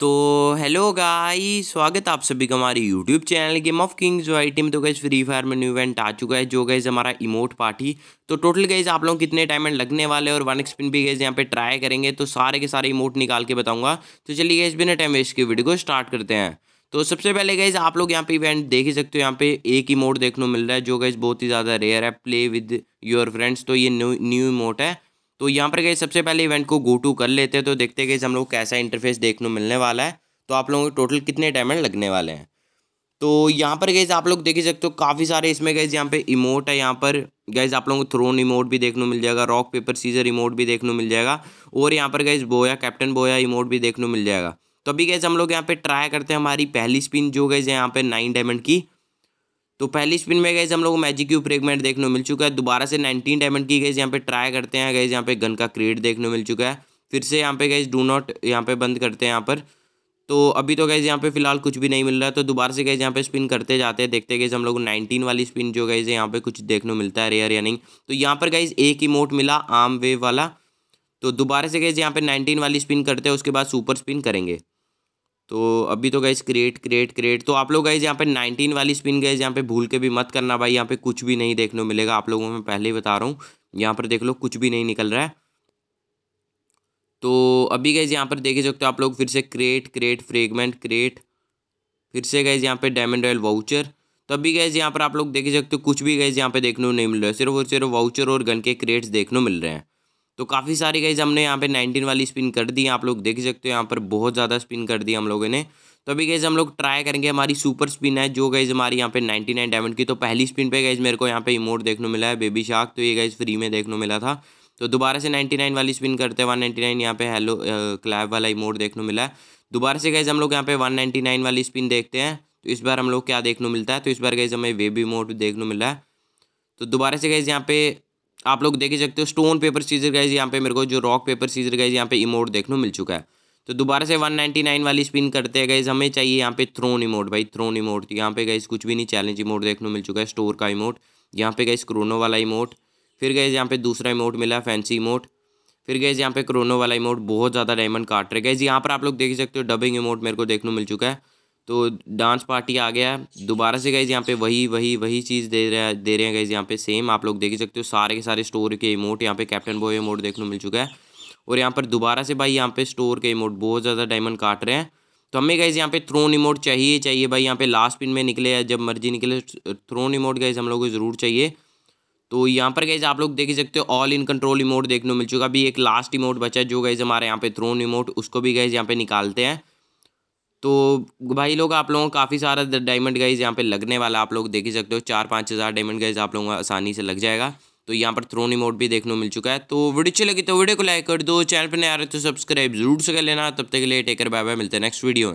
तो हेलो गाई स्वागत आप सभी का हमारे YouTube channel Game of Kings जो आईटी तो गैस फ्री फायर में न्यू इवेंट आ चुका है जो गैस हमारा इमोट पार्टी तो टोटल गैस आप लोग कितने टाइम में लगने वाले और वन एक्सपिन भी गैस यहाँ पे ट्राई करेंगे तो सारे के सारे इमोट निकाल के बताऊंगा तो चलिए गैस बिना टाइम वेस्ट की वीडियो को स्टार्ट करते हैं तो सबसे पहले गैस आप लोग यहाँ पे इवेंट देख ही सकते हो यहाँ पे एक इमोट देखने को मिल रहा है जो गैस बहुत ही ज़्यादा रेयर है प्ले विद योर फ्रेंड्स तो ये न्यू न्यू इमोट है तो यहाँ पर गए सबसे पहले इवेंट को गो टू कर लेते हैं तो देखते गए हम लोग कैसा इंटरफेस देखने मिलने वाला है तो आप लोगों के टोटल कितने डायमंड लगने वाले हैं तो यहाँ पर गैज़ आप लोग देख ही सकते हो काफ़ी सारे इसमें गए यहाँ पे इमोट है यहाँ पर गए आप लोगों को थ्रोन इमोट भी देखने मिल जाएगा रॉक पेपर सीजर इमोट भी देखने मिल जाएगा और यहाँ पर गए बोया कैप्टन बोया इमोट भी देखने मिल जाएगा तो अभी गैज़ हम लोग यहाँ पे ट्राई करते हैं हमारी पहली स्पिन जो गैज़ है यहाँ पर नाइन डायमंड की तो पहली स्पिन में गई हम लोग को मैजिक क्यूब फ्रेगमेंट देखने को मिल चुका है दोबारा से नाइनटीन डायमंड की गई यहाँ पे ट्राई करते हैं गई यहाँ पे गन का क्रिएट देखने को मिल चुका है फिर से यहाँ पे गई डू नॉट यहाँ पे बंद करते हैं यहाँ पर तो अभी तो गई यहाँ पे फिलहाल कुछ भी नहीं मिल रहा है तो दोबारा से गई यहाँ पे स्पिन करते जाते हैं देखते गए हम लोग नाइनटीन वाली स्पिन जो गई यहाँ पे कुछ देखने मिलता है रेयर या नहीं तो यहाँ पर गई एक इमोट मिला आम वेव वाला तो दोबारा से गए यहाँ पे नाइनटीन वाली स्पिन करते हैं उसके बाद सुपर स्पिन करेंगे तो अभी तो गाइज क्रिएट क्रिएट क्रिएट तो आप लोग गाइज यहाँ पे 19 वाली स्पिन गाइज यहाँ पे भूल के भी मत करना भाई यहाँ पे कुछ भी नहीं देखने मिलेगा आप लोगों में पहले ही बता रहा हूँ यहाँ पर देख लो कुछ भी नहीं निकल रहा है तो अभी गाइज यहाँ पर देख सकते हो आप लोग फिर से क्रिएट क्रिएट फ्रेगमेंट क्रिएट फिर से गए यहाँ पे डायमंड रॉयल वाउचर तो अभी गए यहाँ पर आप लोग देख सकते हो कुछ भी गए यहाँ पे देखने को नहीं मिल रहा है सिर्फ और सिर्फ वाउचर और गन के क्रिएट्स देखने मिल रहे हैं तो काफ़ी सारी गाइज हमने यहाँ पे 19 वाली स्पिन कर दी आप लोग देख सकते हो यहाँ पर बहुत ज़्यादा स्पिन कर दी हम लोगों ने तो अभी गाइज हम लोग ट्राई करेंगे हमारी सुपर स्पिन है जो गाइज हमारी यहाँ पे 99 नाइन डायमंड की तो पहली स्पिन पे गाइज मेरे को यहाँ पे इमोट देखने मिला है बेबी शार्क तो ये गाइज फ्री में देखने मिला था तो दोबारा से नाइन वाली स्पिन करते हैं नाइनटी नाइन यहाँ पे हेलो क्लैब वाला इमोट देखने मिला है दोबारा से गाइज हम लोग यहाँ पे नाइन वाली स्पिन देखते हैं तो इस बार हम लोग क्या देखने मिलता है तो इस बार गाइज हमें वेबी इमोट देखने मिला है तो दोबारा से गाइज यहाँ पे आप लोग देख ही सकते हो स्टोन पेपर सीजर गाइज यहाँ पे मेरे को जो रॉक पेपर सीजर गाइज यहाँ पे इमोट देखने मिल चुका है तो दोबारा से 199 वाली स्पिन करते हैं गाइज हमें चाहिए यहाँ पे थ्रोन इमोट भाई थ्रोन तो इमोट यहाँ पे गाइज कुछ भी नहीं चैलेंज इमोट देखने मिल चुका है स्टोर का इमोट यहाँ पे गाइज क्रोनो वाला इमोट फिर गाइज यहाँ पे दूसरा इमोट मिला फैंसी इमोट फिर गए यहाँ पे क्रोनो वाला इमोट बहुत ज़्यादा डायमंड काट रहे गैज यहाँ पर आप लोग देख सकते हो डबिंग इमोट मेरे को देखने मिल चुका है तो डांस पार्टी आ गया दोबारा से गईज यहाँ पे वही वही वही चीज़ दे रहे दे रहे हैं गईज यहाँ पे सेम आप लोग देख ही सकते हो सारे के सारे स्टोर के इमोट यहाँ पे कैप्टन बॉय इमोट देखने को मिल चुका है और यहाँ पर दोबारा से भाई यहाँ पे स्टोर के इमोट बहुत ज़्यादा डायमंड काट रहे हैं तो हमें गए यहाँ पे थ्रोन इमोट चाहिए चाहिए भाई यहाँ पे लास्ट पिन में निकले या जब मर्जी निकले थ्रोन इमोट गए हम लोग को ज़रूर चाहिए तो यहाँ पर गए आप लोग देख ही सकते हो ऑल इन कंट्रोल इमोट देखने को मिल चुका अभी एक लास्ट इमोट बचा है जो गए हमारे यहाँ पे थ्रोन इमोट उसको भी गए यहाँ पे निकालते हैं तो भाई लोग आप लोगों काफ़ी सारा डायमंड गाइज यहाँ पे लगने वाला आप लोग देख ही सकते हो चार पाँच हज़ार डायमंड गाइज आप लोगों को आसानी से लग जाएगा तो यहाँ पर थ्रोन इमोट भी देखने को मिल चुका है तो वीडियो अच्छी लगी तो वीडियो को लाइक कर दो चैनल पर आ रहे तो सब्सक्राइब जरूर से कर लेना तब तक के लिए टेकर बाय बाय मिलते हैं नेक्स्ट वीडियो